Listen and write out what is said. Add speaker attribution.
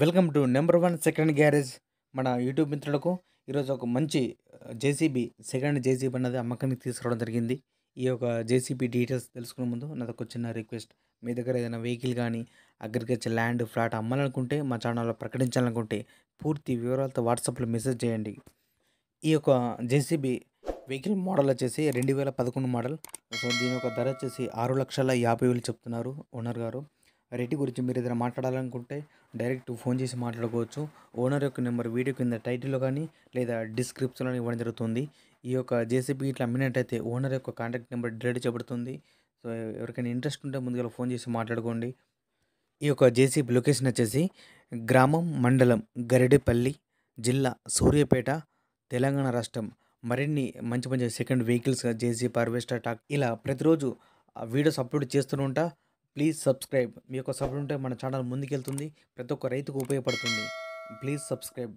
Speaker 1: welcome to number one second garage మన YouTube మిత్రులకు ఈరోజు ఒక మంచి జేసీబీ సెకండ్ జేసీబీ అనేది అమ్మకానికి తీసుకురావడం జరిగింది ఈ యొక్క జేసీబీ డీటెయిల్స్ తెలుసుకునే ముందు నాకు చిన్న రిక్వెస్ట్ మీ దగ్గర ఏదైనా వెహికల్ కానీ అగ్రికల్చర్ ల్యాండ్ ఫ్లాట్ అమ్మాలనుకుంటే మా ఛానల్లో ప్రకటించాలనుకుంటే పూర్తి వివరాలతో వాట్సాప్లో మెసేజ్ చేయండి ఈ యొక్క జేసీబీ వెహికల్ మోడల్ వచ్చేసి రెండు వేల పదకొండు మోడల్ సో దీని యొక్క ధర వచ్చేసి ఆరు లక్షల యాభై వేలు చెప్తున్నారు ఓనర్ గారు రెడ్డి గురించి మీరు ఏదైనా మాట్లాడాలనుకుంటే డైరెక్ట్ ఫోన్ చేసి మాట్లాడుకోవచ్చు ఓనర్ యొక్క నెంబర్ వీడియో కింద టైటిల్లో కానీ లేదా డిస్క్రిప్షన్లో ఇవ్వడం జరుగుతుంది ఈ యొక్క జేసీబీ ఇట్లా అమ్మినట్టయితే ఓనర్ యొక్క కాంటాక్ట్ నెంబర్ డైరెక్ట్ చేయబడుతుంది సో ఎవరికైనా ఇంట్రెస్ట్ ఉంటే ముందుగా ఫోన్ చేసి మాట్లాడుకోండి ఈ యొక్క జేసీబీ లొకేషన్ వచ్చేసి గ్రామం మండలం గరిడేపల్లి జిల్లా సూర్యపేట తెలంగాణ రాష్ట్రం మరిన్ని మంచి మంచి సెకండ్ వెహికల్స్ జేసీ పార్వేస్టర్ టాక్ ఇలా ప్రతిరోజు వీడియోస్ అప్లోడ్ చేస్తూనే ఉంటా ప్లీజ్ సబ్స్క్రైబ్ మీ యొక్క సపోర్ట్ ఉంటే మన ఛానల్ ముందుకెళ్తుంది ప్రతి ఒక్క రైతుకు ఉపయోగపడుతుంది ప్లీజ్ సబ్స్క్రైబ్